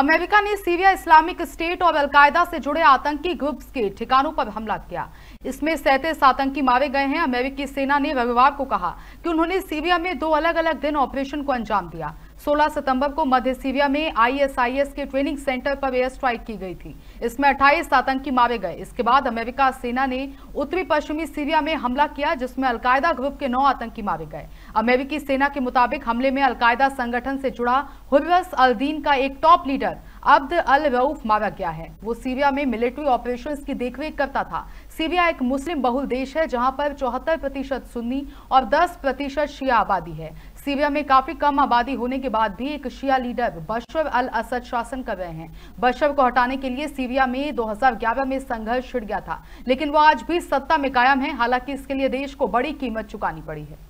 America ने Syria Islamic State और al Qaeda से जुड़े आतंकी ग्रुप्स के ठिकानों पर हमला किया इसमें सैंतीस आतंकी मारे गए हैं अमेरिकी सेना ने रविवार को कहा कि उन्होंने सीरिया में दो अलग अलग दिन ऑपरेशन को अंजाम दिया 16 सितंबर को मध्य सीरिया में आईएसआईएस के ट्रेनिंग सेंटर पर एयर स्ट्राइक की गई थी इसमें 28 आतंकी मारे गए इसके बाद अमेरिका सेना ने उत्तरी पश्चिमी सीरिया में हमला किया जिसमें अलकायदा ग्रुप के नौ आतंकी मारे गए अमेरिकी सेना के मुताबिक हमले में अलकायदा संगठन से जुड़ा हुबस अलदीन का एक top leader Abd al Rauf मारा गया है वो सीरिया में मिलिट्री ऑपरेशन की देखरेख करता था सीरिया एक मुस्लिम बहुल देश है जहां पर चौहत्तर प्रतिशत सुन्नी और 10 प्रतिशत शिया आबादी है सीरिया में काफी कम आबादी होने के बाद भी एक शिया लीडर बशर अल असद शासन कर रहे हैं बशर को हटाने के लिए सीरिया में 2011 में संघर्ष छिड़ गया था लेकिन वो आज भी सत्ता में कायम है हालांकि इसके लिए देश को बड़ी कीमत चुकानी पड़ी है